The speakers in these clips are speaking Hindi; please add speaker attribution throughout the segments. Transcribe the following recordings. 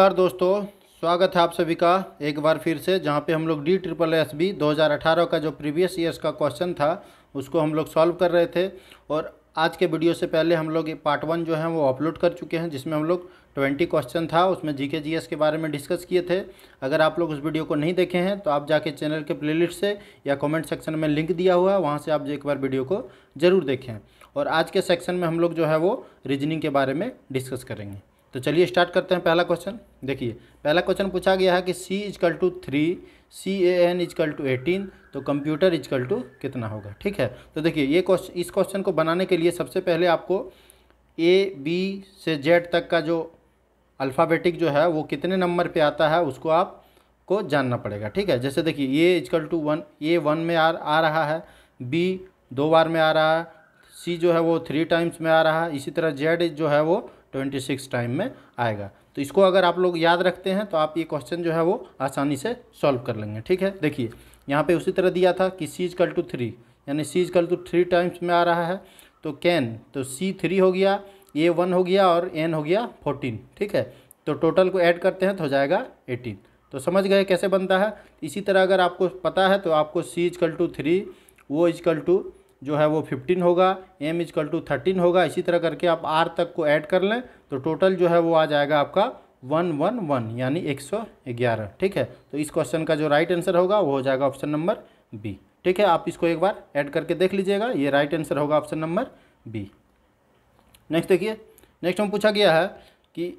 Speaker 1: नमस्कार दोस्तों स्वागत है आप सभी का एक बार फिर से जहाँ पे हम लोग डी ट्रिपल एस बी दो का जो प्रीवियस ईयर्स का क्वेश्चन था उसको हम लोग सॉल्व कर रहे थे और आज के वीडियो से पहले हम लोग पार्ट वन जो है वो अपलोड कर चुके हैं जिसमें हम लोग ट्वेंटी क्वेश्चन था उसमें जीके जीएस के बारे में डिस्कस किए थे अगर आप लोग उस वीडियो को नहीं देखे हैं तो आप जाके चैनल के प्लेलिस्ट से या कमेंट सेक्शन में लिंक दिया हुआ है वहाँ से आप एक बार वीडियो को ज़रूर देखें और आज के सेक्शन में हम लोग जो है वो रीजनिंग के बारे में डिस्कस करेंगे तो चलिए स्टार्ट करते हैं पहला क्वेश्चन देखिए पहला क्वेश्चन पूछा गया है कि C is equal to three C A N is equal to eighteen तो कंप्यूटर इजकल टू कितना होगा ठीक है तो देखिए ये क्वेश्चन इस क्वेश्चन को बनाने के लिए सबसे पहले आपको ए बी से जेड तक का जो अल्फ़ाबेटिक जो है वो कितने नंबर पे आता है उसको आप को जानना पड़ेगा ठीक है जैसे देखिए A is equal to one A one में आ, आ रहा है बी दो बार में आ रहा है सी जो है वो थ्री टाइम्स में आ रहा है इसी तरह जेड जो है वो ट्वेंटी सिक्स टाइम में आएगा तो इसको अगर आप लोग याद रखते हैं तो आप ये क्वेश्चन जो है वो आसानी से सॉल्व कर लेंगे ठीक है देखिए यहाँ पे उसी तरह दिया था कि सी इजकल टू थ्री यानी C is equal to three times में आ रहा है तो कैन तो सी थ्री हो गया ए वन हो गया और एन हो गया फोर्टीन ठीक है तो टोटल को ऐड करते हैं तो हो जाएगा एटीन तो समझ गए कैसे बनता है इसी तरह अगर आपको पता है तो आपको सी इजकल टू थ्री वो इजकल टू जो है वो फिफ्टीन होगा एम इजकल टू थर्टीन होगा इसी तरह करके आप आर तक को ऐड कर लें तो टोटल जो है वो आ जाएगा आपका वन वन वन यानी एक सौ ग्यारह ठीक है तो इस क्वेश्चन का जो राइट आंसर होगा वो हो जाएगा ऑप्शन नंबर बी ठीक है आप इसको एक बार ऐड करके देख लीजिएगा ये राइट आंसर होगा ऑप्शन नंबर बी नेक्स्ट देखिए नेक्स्ट हम पूछा गया है कि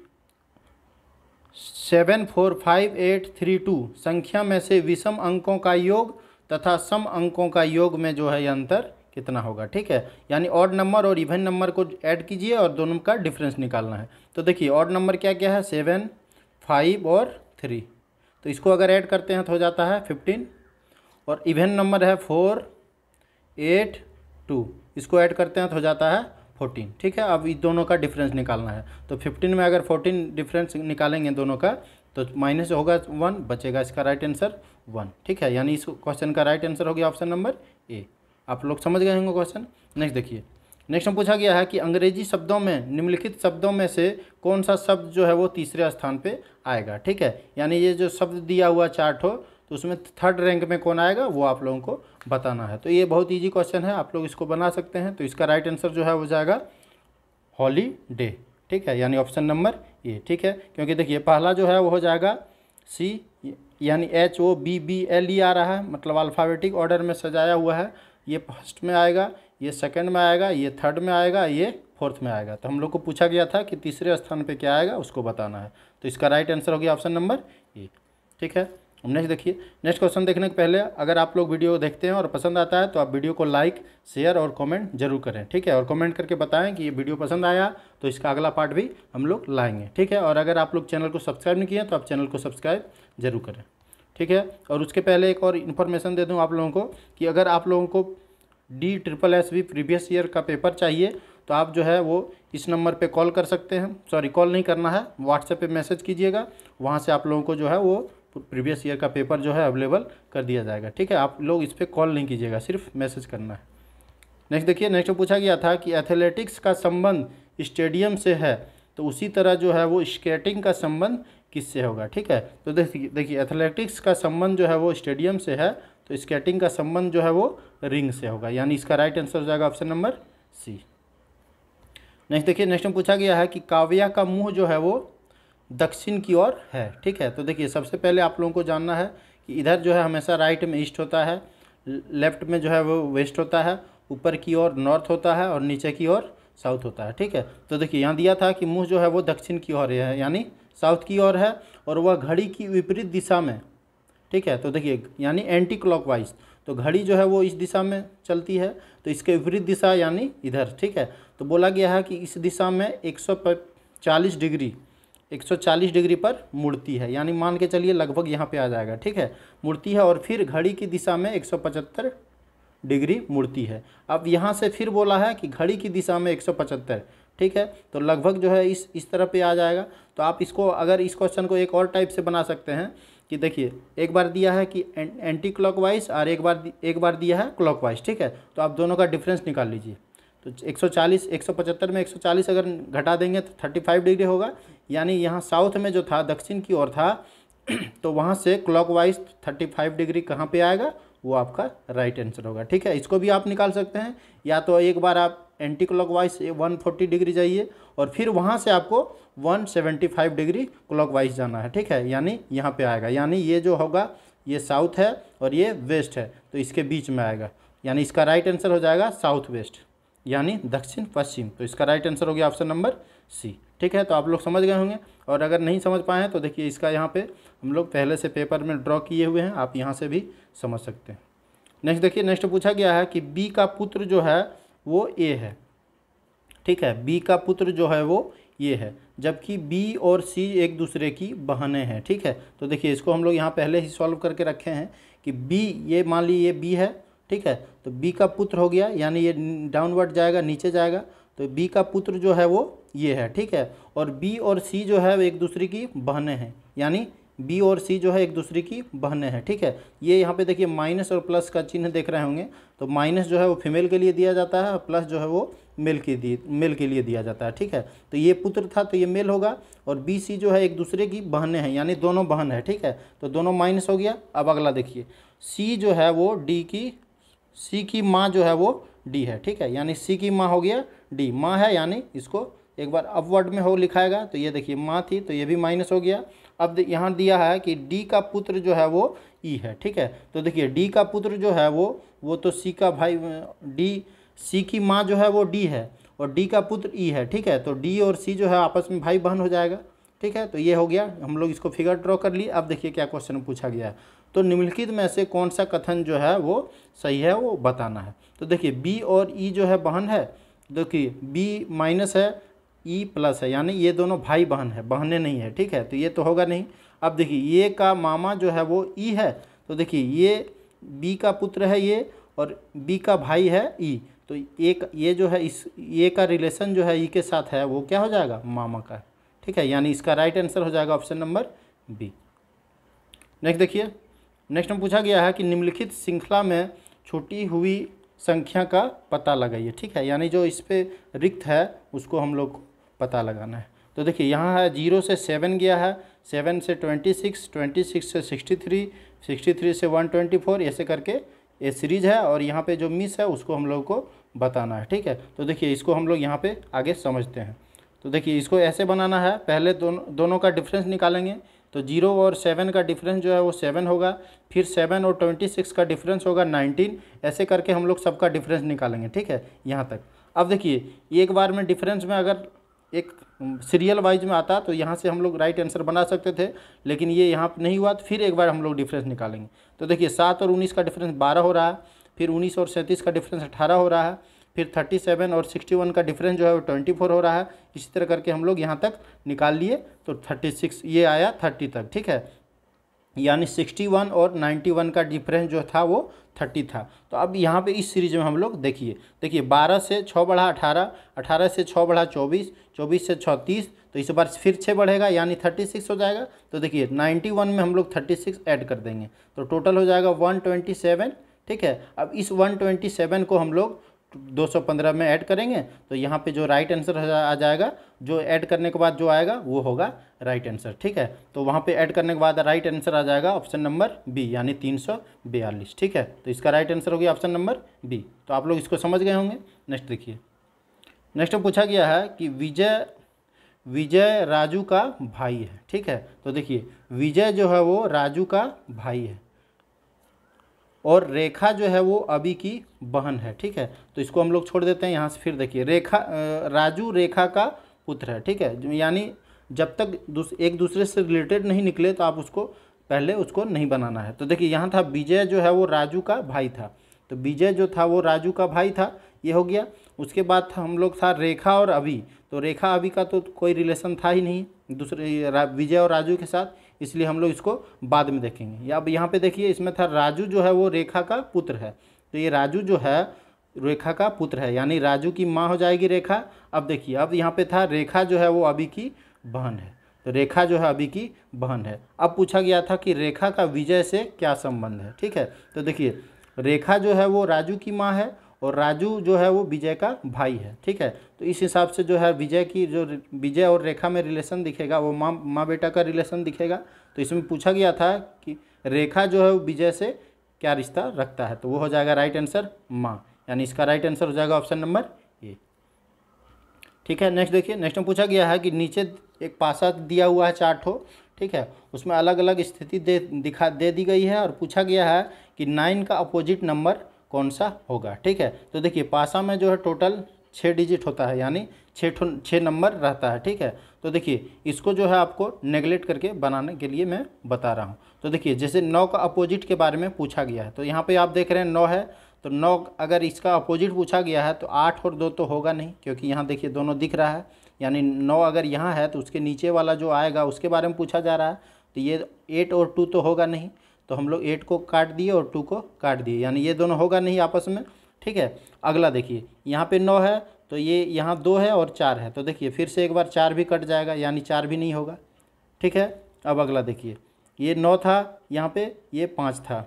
Speaker 1: seven four five eight three two संख्या में से विषम अंकों का योग तथा सम अंकों का योग में जो है अंतर कितना होगा ठीक है यानी ऑड नंबर और इवन नंबर को ऐड कीजिए और दोनों का डिफरेंस निकालना है तो देखिए ऑड नंबर क्या क्या है सेवन फाइव और थ्री तो इसको अगर ऐड करते हैं तो हो जाता है फिफ्टीन और इवन नंबर है फोर एट टू इसको ऐड करते हैं तो हो जाता है फोर्टीन ठीक है अब इस दोनों का डिफरेंस निकालना है तो फिफ्टीन में अगर फोर्टीन डिफरेंस निकालेंगे दोनों का तो माइनस होगा वन बचेगा इसका राइट आंसर वन ठीक है यानी इस क्वेश्चन का राइट आंसर हो गया ऑप्शन नंबर ए आप लोग समझ गए होंगे क्वेश्चन नेक्स्ट देखिए नेक्स्ट में पूछा गया है कि अंग्रेजी शब्दों में निम्नलिखित शब्दों में से कौन सा शब्द जो है वो तीसरे स्थान पे आएगा ठीक है यानी ये जो शब्द दिया हुआ चार्ट हो तो उसमें थर्ड रैंक में कौन आएगा वो आप लोगों को बताना है तो ये बहुत ईजी क्वेश्चन है आप लोग इसको बना सकते हैं तो इसका राइट आंसर जो है वो जाएगा हॉली ठीक है यानी ऑप्शन नंबर ए ठीक है क्योंकि देखिए पहला जो है वो हो जाएगा सी यानी H O B B L E आ रहा है मतलब अल्फ़ाबेटिक ऑर्डर में सजाया हुआ है ये फर्स्ट में आएगा ये सेकंड में आएगा ये थर्ड में आएगा ये फोर्थ में आएगा तो हम लोग को पूछा गया था कि तीसरे स्थान पे क्या आएगा उसको बताना है तो इसका राइट आंसर हो गया ऑप्शन नंबर ए ठीक है नेक्स्ट देखिए नेक्स्ट क्वेश्चन देखने के पहले अगर आप लोग वीडियो देखते हैं और पसंद आता है तो आप वीडियो को लाइक शेयर और कॉमेंट जरूर करें ठीक है और कॉमेंट करके बताएँ कि ये वीडियो पसंद आया तो इसका अगला पार्ट भी हम लोग लाएंगे ठीक है और अगर आप लोग चैनल को सब्सक्राइब नहीं किया तो आप चैनल को सब्सक्राइब जरूर करें ठीक है और उसके पहले एक और इन्फॉर्मेशन दे दूँ आप लोगों को कि अगर आप लोगों को D triple S V previous year का पेपर चाहिए तो आप जो है वो इस नंबर पे कॉल कर सकते हैं सॉरी कॉल नहीं करना है व्हाट्सएप पे मैसेज कीजिएगा वहाँ से आप लोगों को जो है वो प्रीवियस ईयर का पेपर जो है अवेलेबल कर दिया जाएगा ठीक है आप लोग इस पर कॉल नहीं कीजिएगा सिर्फ मैसेज करना है नेक्स्ट देखिए नेक्स्ट पूछा गया था कि एथलेटिक्स का संबंध स्टेडियम से है तो उसी तरह जो है वो स्केटिंग का संबंध किससे होगा ठीक है तो देखिए देखिए एथलेटिक्स का संबंध जो है वो स्टेडियम से है तो स्केटिंग का संबंध जो है वो रिंग से होगा यानी इसका राइट आंसर हो जाएगा ऑप्शन नंबर सी नेक्स्ट देखिए नेक्स्ट में पूछा गया है कि काव्या का मुंह जो है वो दक्षिण की ओर है ठीक है तो देखिए सबसे पहले आप लोगों को जानना है कि इधर जो है हमेशा राइट में ईस्ट होता है लेफ्ट में जो है वो वेस्ट होता है ऊपर की ओर नॉर्थ होता है और नीचे की ओर साउथ होता है ठीक है तो देखिए यहाँ दिया था कि मुँह जो है वो दक्षिण की ओर है यानी साउथ की ओर है और वह घड़ी की विपरीत दिशा में ठीक है तो देखिए यानी एंटी क्लॉकवाइज तो घड़ी जो है वो इस दिशा में चलती है तो इसके विपरीत दिशा यानी इधर ठीक है तो बोला गया है कि इस दिशा में एक डिग्री 140 डिग्री पर मुड़ती है यानी मान के चलिए लगभग यहाँ पे आ जाएगा ठीक है मुड़ती है और फिर घड़ी की दिशा में 175 डिग्री मुड़ती है अब यहाँ से फिर बोला है कि घड़ी की दिशा में ठीक है तो लगभग जो है इस इस तरह पे आ जाएगा तो आप इसको अगर इस क्वेश्चन को एक और टाइप से बना सकते हैं कि देखिए एक बार दिया है कि एंटी क्लॉक और एक बार एक बार दिया है क्लॉक ठीक है तो आप दोनों का डिफरेंस निकाल लीजिए तो 140 175 में 140 अगर घटा देंगे तो 35 डिग्री होगा यानी यहाँ साउथ में जो था दक्षिण की ओर था तो वहाँ से क्लॉकवाइज 35 डिग्री कहाँ पे आएगा वो आपका राइट आंसर होगा ठीक है इसको भी आप निकाल सकते हैं या तो एक बार आप एंटी क्लॉक ये वन फोर्टी डिग्री जाइए और फिर वहाँ से आपको one seventy five degree wise जाना है ठीक है यानी यहाँ पे आएगा यानी ये जो होगा ये साउथ है और ये वेस्ट है तो इसके बीच में आएगा यानी इसका राइट आंसर हो जाएगा साउथ वेस्ट यानी दक्षिण पश्चिम तो इसका राइट आंसर हो गया ऑप्शन नंबर सी ठीक है तो आप लोग समझ गए होंगे और अगर नहीं समझ पाए हैं तो देखिए इसका यहाँ पे हम लोग पहले से पेपर में ड्रॉ किए हुए हैं आप यहाँ से भी समझ सकते हैं नेक्स्ट देखिए नेक्स्ट पूछा गया है कि बी का पुत्र जो है वो ए है ठीक है बी का पुत्र जो है वो ये है जबकि बी और सी एक दूसरे की बहनें हैं ठीक है तो देखिए इसको हम लोग यहाँ पहले ही सॉल्व करके रखे हैं कि बी ये मान ली ये बी है ठीक है तो बी का पुत्र हो गया यानी ये डाउनवर्ड जाएगा नीचे जाएगा तो बी का पुत्र जो है वो ये है ठीक है और बी और सी जो है वो एक दूसरे की बहनें हैं यानी बी और सी जो है एक दूसरे की बहनें हैं ठीक है ये यहाँ पे देखिए माइनस और प्लस का चिन्ह देख रहे होंगे तो माइनस जो है वो फीमेल के लिए दिया जाता है और प्लस जो है वो मेल के दिए मेल के लिए दिया जाता है ठीक है तो ये पुत्र था तो ये मेल होगा और बी सी जो है एक दूसरे की बहनें हैं यानी दोनों बहन है ठीक है तो दोनों माइनस हो गया अब अगला देखिए सी जो है वो डी की सी की माँ जो है वो डी है ठीक है यानी सी की माँ हो गया डी माँ है यानी इसको एक बार अपवर्ड में हो लिखाएगा तो ये देखिए माँ थी तो ये भी माइनस हो गया अब यहाँ दिया है कि डी का पुत्र जो है वो ई e है ठीक है तो देखिए डी का पुत्र जो है वो वो तो सी का भाई डी सी की माँ जो है वो डी है और डी का पुत्र ई e है ठीक है तो डी और सी जो है आपस में भाई बहन हो जाएगा ठीक है तो ये हो गया हम लोग इसको फिगर ड्रॉ कर लिए अब देखिए क्या क्वेश्चन पूछा गया है तो निम्नलिखित में से कौन सा कथन जो है वो सही है वो बताना है तो देखिए बी और ई e जो है बहन है देखिए बी माइनस है ई प्लस है यानी ये दोनों भाई बहन है बहने नहीं है ठीक है तो ये तो होगा नहीं अब देखिए ये का मामा जो है वो ई है तो देखिए ये बी का पुत्र है ये और बी का भाई है ई तो एक ये जो है इस ये का रिलेशन जो है ई के साथ है वो क्या हो जाएगा मामा का ठीक है यानी इसका राइट आंसर हो जाएगा ऑप्शन नंबर बी नेक्स्ट देखिए नेक्स्ट में पूछा गया है कि निम्नलिखित श्रृंखला में छुटी हुई संख्या का पता लगाइए ठीक है यानी जो इस पर रिक्त है उसको हम लोग पता लगाना है तो देखिए यहाँ है जीरो से सेवन गया है सेवन से ट्वेंटी सिक्स ट्वेंटी सिक्स से सिक्सटी थ्री सिक्सटी थ्री से वन ट्वेंटी फोर ऐसे करके ये सीरीज है और यहाँ पे जो मिस है उसको हम लोग को बताना है ठीक है तो देखिए इसको हम लोग यहाँ पे आगे समझते हैं तो देखिए इसको ऐसे बनाना है पहले दोनों दोनों का डिफरेंस निकालेंगे तो जीरो और सेवन का डिफरेंस जो है वो सेवन होगा फिर सेवन और ट्वेंटी सिक्स का डिफरेंस होगा नाइनटीन ऐसे करके हम लोग सबका डिफरेंस निकालेंगे ठीक है यहाँ तक अब देखिए एक बार में डिफरेंस में अगर एक सीरियल वाइज में आता तो यहाँ से हम लोग राइट आंसर बना सकते थे लेकिन ये यहाँ पर नहीं हुआ तो फिर एक बार हम लोग डिफरेंस निकालेंगे तो देखिए सात और उन्नीस का डिफरेंस बारह हो रहा है फिर उन्नीस और सैंतीस का डिफरेंस अठारह हो रहा है फिर थर्टी सेवन और सिक्सटी वन का डिफरेंस जो है वो ट्वेंटी फोर हो रहा है इसी तरह करके हम लोग यहाँ तक निकाल लिए तो थर्टी सिक्स ये आया थर्टी तक ठीक है यानी 61 और 91 का डिफरेंस जो था वो 30 था तो अब यहाँ पे इस सीरीज में हम लोग देखिए देखिए 12 से 6 बढ़ा 18, 18 से 6 बढ़ा 24, 24 से 36 तो इस बार फिर 6 बढ़ेगा यानी 36 हो जाएगा तो देखिए 91 में हम लोग 36 ऐड कर देंगे तो टोटल हो जाएगा 127 ठीक है अब इस 127 को हम लोग 215 में ऐड करेंगे तो यहाँ पे जो राइट आंसर आ जाएगा जो ऐड करने के बाद जो आएगा वो होगा राइट आंसर ठीक है तो वहाँ पे ऐड करने के बाद राइट आंसर आ जाएगा ऑप्शन नंबर बी यानी तीन ठीक है तो इसका राइट आंसर हो गया ऑप्शन नंबर बी तो आप लोग इसको समझ गए होंगे नेक्स्ट देखिए नेक्स्ट पूछा गया है कि विजय विजय राजू का भाई है ठीक है तो देखिए विजय जो है वो राजू का भाई है और रेखा जो है वो अभी की बहन है ठीक है तो इसको हम लोग छोड़ देते हैं यहाँ से फिर देखिए रेखा राजू रेखा का पुत्र है ठीक है यानी जब तक दूस, एक दूसरे से रिलेटेड नहीं निकले तो आप उसको पहले उसको नहीं बनाना है तो देखिए यहाँ था विजय जो है वो राजू का भाई था तो विजय जो था वो राजू का भाई था ये हो गया उसके बाद हम लोग था रेखा और अभी तो रेखा अभी का तो कोई रिलेशन था ही नहीं दूसरे विजय और राजू के साथ इसलिए हम लोग इसको बाद में देखेंगे अब यहाँ पे देखिए इसमें था राजू जो है वो रेखा का पुत्र है तो ये राजू जो है रेखा का पुत्र है यानी राजू की माँ हो जाएगी रेखा अब देखिए अब यहाँ पे था रेखा जो है वो अभी की बहन है तो रेखा जो है अभी की बहन है अब पूछा गया था कि रेखा का विजय से क्या संबंध है ठीक है तो देखिए रेखा जो है वो राजू की माँ है और राजू जो है वो विजय का भाई है ठीक है तो इस हिसाब से जो है विजय की जो विजय और रेखा में रिलेशन दिखेगा वो माँ माँ बेटा का रिलेशन दिखेगा तो इसमें पूछा गया था कि रेखा जो है वो विजय से क्या रिश्ता रखता है तो वो हो जाएगा राइट आंसर माँ यानी इसका राइट आंसर हो जाएगा ऑप्शन नंबर ए ठीक है नेक्स्ट देखिए नेक्स्ट में पूछा गया है कि नीचे एक पासा दिया हुआ है चार्ट हो ठीक है उसमें अलग अलग स्थिति दे दिखा दे दी गई है और पूछा गया है कि नाइन का अपोजिट नंबर कौन सा होगा ठीक है तो देखिए पासा में जो है टोटल छः डिजिट होता है यानी छः छः नंबर रहता है ठीक है तो देखिए इसको जो है आपको नेगलेक्ट करके बनाने के लिए मैं बता रहा हूँ तो देखिए जैसे नौ का अपोजिट के बारे में पूछा गया है तो यहाँ पे आप देख रहे हैं नौ है तो नौ अगर इसका अपोजिट पूछा गया है तो आठ और दो तो होगा नहीं क्योंकि यहाँ देखिए दोनों दिख रहा है यानी नौ अगर यहाँ है तो उसके नीचे वाला जो आएगा उसके बारे में पूछा जा रहा है तो ये एट और टू तो होगा नहीं तो हम लोग एट को काट दिए और टू को काट दिए यानी ये दोनों होगा नहीं आपस में ठीक है अगला देखिए यहाँ पे नौ है तो ये यहाँ दो है और चार है तो देखिए फिर से एक बार चार भी कट जाएगा यानी चार भी नहीं होगा ठीक है अब अगला देखिए ये नौ था यहाँ पे ये पाँच था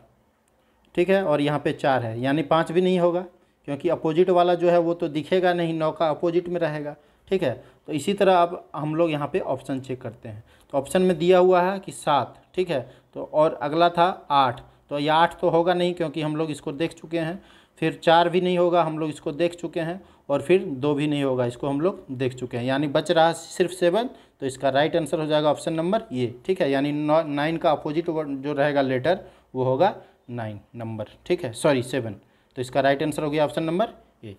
Speaker 1: ठीक है और यहाँ पे चार है यानी पाँच भी नहीं होगा क्योंकि अपोजिट वाला जो है वो तो दिखेगा नहीं नौ का अपोजिट में रहेगा ठीक है तो इसी तरह अब हम लोग यहाँ पर ऑप्शन चेक करते हैं तो ऑप्शन में दिया हुआ है कि सात ठीक है तो और अगला था आठ तो ये आठ तो होगा नहीं क्योंकि हम लोग इसको देख चुके हैं फिर चार भी नहीं होगा हम लोग इसको देख चुके हैं और फिर दो भी नहीं होगा इसको हम लोग देख चुके हैं यानी बच रहा सिर्फ सेवन तो इसका राइट आंसर हो जाएगा ऑप्शन नंबर ये ठीक है यानी नाइन का अपोजिट जो रहेगा लेटर वो होगा नाइन नंबर ठीक है सॉरी सेवन तो इसका राइट आंसर हो गया ऑप्शन नंबर ए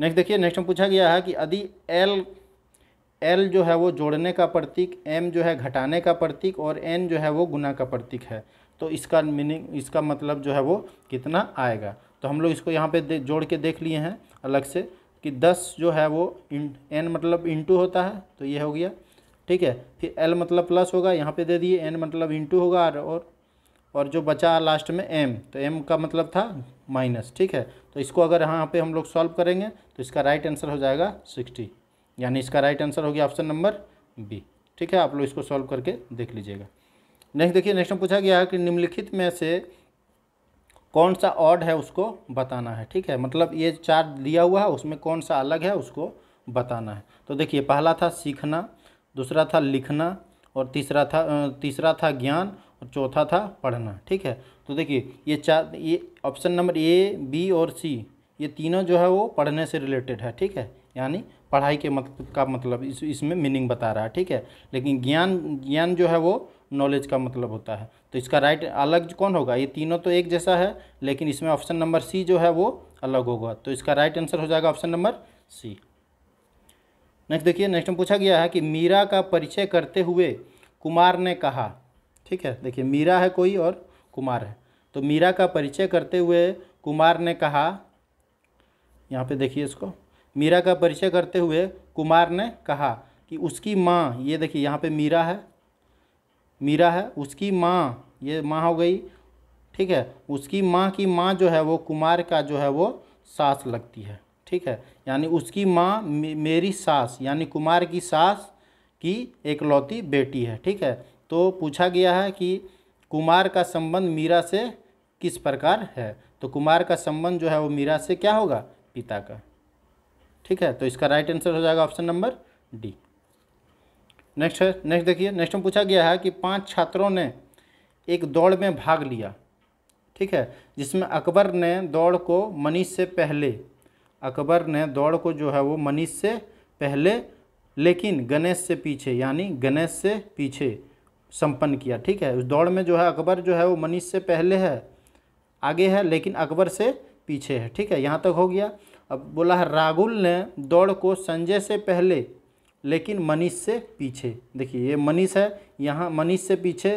Speaker 1: नेक्स्ट देखिए नेक्स्ट में पूछा गया है कि यदि एल एल जो है वो जोड़ने का प्रतीक एम जो है घटाने का प्रतीक और एन जो है वो गुना का प्रतीक है तो इसका मीनिंग इसका मतलब जो है वो कितना आएगा तो हम लोग इसको यहाँ पे जोड़ के देख लिए हैं अलग से कि दस जो है वो इन एन मतलब इंटू होता है तो ये हो गया ठीक है फिर एल मतलब प्लस होगा यहाँ पे दे दिए एन मतलब इंटू होगा और और जो बचा लास्ट में एम तो एम का मतलब था माइनस ठीक है तो इसको अगर यहाँ पे हम लोग सॉल्व करेंगे तो इसका राइट आंसर हो जाएगा सिक्सटी यानी इसका राइट आंसर हो गया ऑप्शन नंबर बी ठीक है आप लोग इसको सॉल्व करके देख लीजिएगा नेक्स्ट देखिए नेक्स्ट में पूछा गया है कि निम्नलिखित में से कौन सा ऑड है उसको बताना है ठीक है मतलब ये चार दिया हुआ है उसमें कौन सा अलग है उसको बताना है तो देखिए पहला था सीखना दूसरा था लिखना और तीसरा था तीसरा था ज्ञान और चौथा था पढ़ना ठीक है तो देखिए ये चार ये ऑप्शन नंबर ए बी और सी ये तीनों जो है वो पढ़ने से रिलेटेड है ठीक है यानी पढ़ाई के मतलब का मतलब इस इसमें मीनिंग बता रहा है ठीक है लेकिन ज्ञान ज्ञान जो है वो नॉलेज का मतलब होता है तो इसका राइट अलग कौन होगा ये तीनों तो एक जैसा है लेकिन इसमें ऑप्शन नंबर सी जो है वो अलग होगा तो इसका राइट आंसर हो जाएगा ऑप्शन नंबर सी नेक्स्ट देखिए नेक्स्ट में पूछा गया है कि मीरा का परिचय करते हुए कुमार ने कहा ठीक है देखिए मीरा है कोई और कुमार है तो मीरा का परिचय करते हुए कुमार ने कहा यहाँ पे देखिए इसको मीरा का परिचय करते हुए कुमार ने कहा कि उसकी माँ ये देखिए यहाँ पे मीरा है मीरा है उसकी माँ ये माँ हो गई ठीक है उसकी माँ की माँ जो है वो कुमार का जो है वो सास लगती है ठीक है यानी उसकी माँ मेरी सास यानी कुमार की सास की एकलौती बेटी है ठीक है तो पूछा गया है कि कुमार का संबंध मीरा से किस प्रकार है तो कुमार का संबंध जो है वो मीरा से क्या होगा पिता का ठीक है तो इसका राइट आंसर हो जाएगा ऑप्शन नंबर डी नेक्स्ट है नेक्स्ट देखिए नेक्स्ट में पूछा गया है कि पांच छात्रों ने एक दौड़ में भाग लिया ठीक है जिसमें अकबर ने दौड़ को मनीष से पहले अकबर ने दौड़ को जो है वो मनीष से पहले लेकिन गणेश से पीछे यानी गणेश से पीछे संपन्न किया ठीक है उस दौड़ में जो है अकबर जो है वो मनीष से पहले है आगे है लेकिन अकबर से पीछे है ठीक है यहाँ तक हो गया अब बोला है राहुल ने दौड़ को संजय से पहले लेकिन मनीष से पीछे देखिए ये मनीष है यहाँ मनीष से पीछे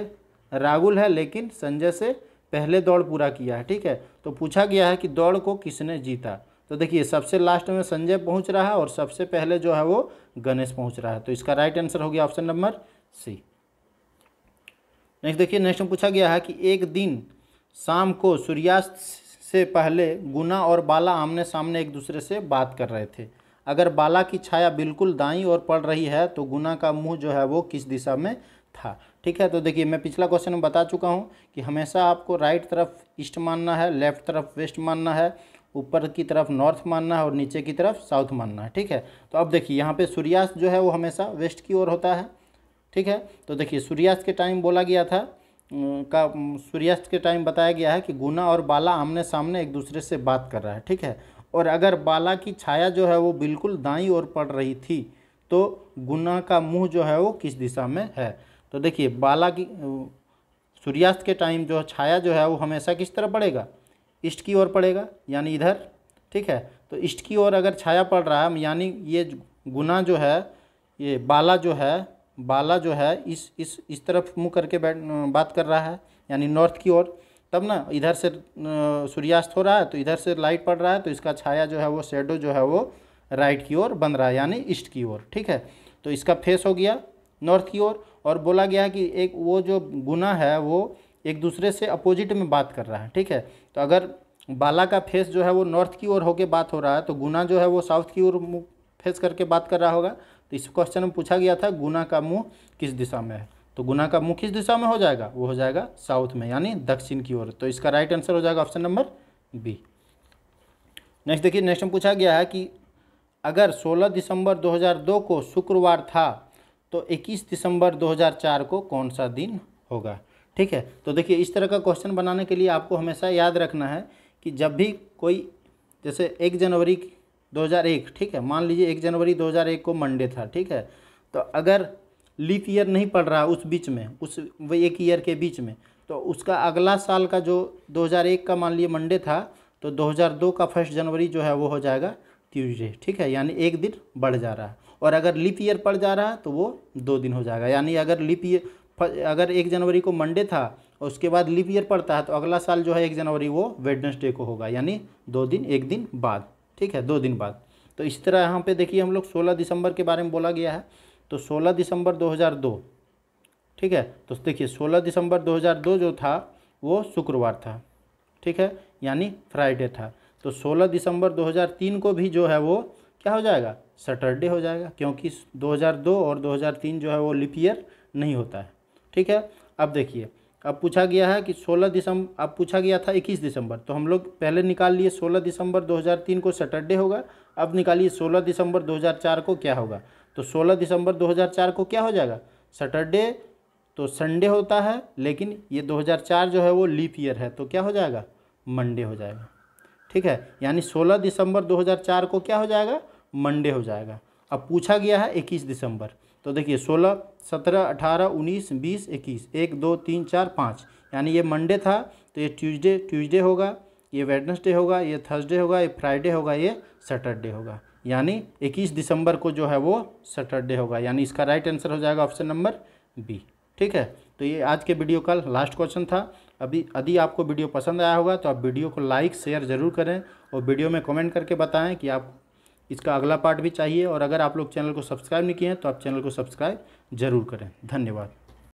Speaker 1: राहुल है लेकिन संजय से पहले दौड़ पूरा किया है ठीक है तो पूछा गया है कि दौड़ को किसने जीता तो देखिए सबसे लास्ट में संजय पहुंच रहा है और सबसे पहले जो है वो गणेश पहुंच रहा है तो इसका राइट आंसर हो गया ऑप्शन नंबर सी नेक्स्ट देखिए नेक्स्ट में पूछा गया है कि एक दिन शाम को सूर्यास्त से पहले गुना और बाला आमने सामने एक दूसरे से बात कर रहे थे अगर बाला की छाया बिल्कुल दाई और पड़ रही है तो गुना का मुंह जो है वो किस दिशा में था ठीक है तो देखिए मैं पिछला क्वेश्चन में बता चुका हूँ कि हमेशा आपको राइट तरफ ईस्ट मानना है लेफ्ट तरफ वेस्ट मानना है ऊपर की तरफ नॉर्थ मानना है और नीचे की तरफ साउथ मानना है ठीक है तो अब देखिए यहाँ पर सूर्यास्त जो है वो हमेशा वेस्ट की ओर होता है ठीक है तो देखिए सूर्यास्त के टाइम बोला गया था का सूर्यास्त के टाइम बताया गया है कि गुना और बाला आमने सामने एक दूसरे से बात कर रहा है ठीक है और अगर बाला की छाया जो है वो बिल्कुल दाई ओर पड़ रही थी तो गुना का मुंह जो है वो किस दिशा में है तो देखिए बाला की सूर्यास्त के टाइम जो छाया जो है वो हमेशा किस तरह पड़ेगा ईस्ट की ओर पड़ेगा यानी इधर ठीक है तो ईस्ट की ओर अगर छाया पड़ रहा है यानी ये गुना जो है ये बाला जो है बाला जो है इस इस इस तरफ मुँह करके बैठ बात कर रहा है यानी नॉर्थ की ओर तब ना इधर से सूर्यास्त हो रहा है तो इधर से लाइट पड़ रहा है तो इसका छाया जो है वो शेडो जो है वो राइट की ओर बन रहा है यानी ईस्ट की ओर ठीक है तो इसका फेस हो गया नॉर्थ की ओर और बोला गया कि एक वो जो गुना है वो एक दूसरे से अपोजिट में बात कर रहा है ठीक है तो अगर बाला का फेस जो है वो नॉर्थ की ओर होके बात हो रहा है तो गुना जो है वो साउथ की ओर फेस करके बात कर रहा होगा तो इस क्वेश्चन में पूछा गया था गुना का मुंह किस दिशा में है तो गुना का मुंह किस दिशा में हो जाएगा वो हो जाएगा साउथ में यानी दक्षिण की ओर तो इसका राइट आंसर हो जाएगा ऑप्शन नंबर बी नेक्स्ट देखिए नेक्स्ट में पूछा गया है कि अगर 16 दिसंबर 2002 को शुक्रवार था तो 21 दिसंबर 2004 को कौन सा दिन होगा ठीक है तो देखिए इस तरह का क्वेश्चन बनाने के लिए आपको हमेशा याद रखना है कि जब भी कोई जैसे एक जनवरी 2001 ठीक है मान लीजिए एक जनवरी 2001 को मंडे था ठीक है तो अगर लीप ईयर नहीं पड़ रहा उस बीच में उस वो एक ईयर के बीच में तो उसका अगला साल का जो 2001 का मान लीजिए मंडे था तो 2002 का फर्स्ट जनवरी जो है वो हो जाएगा ट्यूजडे ठीक है यानी एक दिन बढ़ जा रहा है और अगर लीप ईयर पड़ जा रहा है तो वो दो दिन हो जाएगा यानी अगर लिप ईयर अगर एक जनवरी को मंडे था और उसके बाद लिप ईयर पड़ता है तो अगला साल जो है एक जनवरी वो वेडनेसडे को होगा यानी दो दिन एक दिन बाद ठीक है दो दिन बाद तो इस तरह यहाँ पे देखिए हम लोग 16 दिसंबर के बारे में बोला गया है तो 16 दिसंबर 2002 ठीक है तो देखिए 16 दिसंबर 2002 जो था वो शुक्रवार था ठीक है यानी फ्राइडे था तो 16 दिसंबर 2003 को भी जो है वो क्या हो जाएगा सैटरडे हो जाएगा क्योंकि 2002 और 2003 जो है वो लिपियर नहीं होता है ठीक है अब देखिए अब पूछा गया है कि 16 दिसंबर अब पूछा गया था 21 दिसंबर तो हम लोग पहले निकाल लिए 16 दिसंबर 2003 को सैटरडे होगा अब निकालिए 16 दिसंबर 2004 को क्या होगा तो 16 दिसंबर 2004 को क्या हो जाएगा सैटरडे तो संडे होता है लेकिन ये 2004 जो है वो लीप ईयर है तो क्या हो जाएगा मंडे हो जाएगा ठीक है यानी सोलह दिसंबर दो को क्या हो जाएगा मंडे हो जाएगा अब पूछा गया है इक्कीस दिसंबर तो देखिए सोलह सत्रह अठारह उन्नीस बीस इक्कीस एक दो तीन चार पाँच यानी ये मंडे था तो ये ट्यूजडे ट्यूजडे होगा ये वेडनेसडे होगा ये थर्सडे होगा ये फ्राइडे होगा ये सैटरडे होगा यानी इक्कीस दिसंबर को जो है वो सैटरडे होगा यानी इसका राइट आंसर हो जाएगा ऑप्शन नंबर बी ठीक है तो ये आज के वीडियो का लास्ट क्वेश्चन था अभी यदि आपको वीडियो पसंद आया होगा तो आप वीडियो को लाइक शेयर ज़रूर करें और वीडियो में कमेंट करके बताएं कि आप इसका अगला पार्ट भी चाहिए और अगर आप लोग चैनल को सब्सक्राइब नहीं किए हैं तो आप चैनल को सब्सक्राइब ज़रूर करें धन्यवाद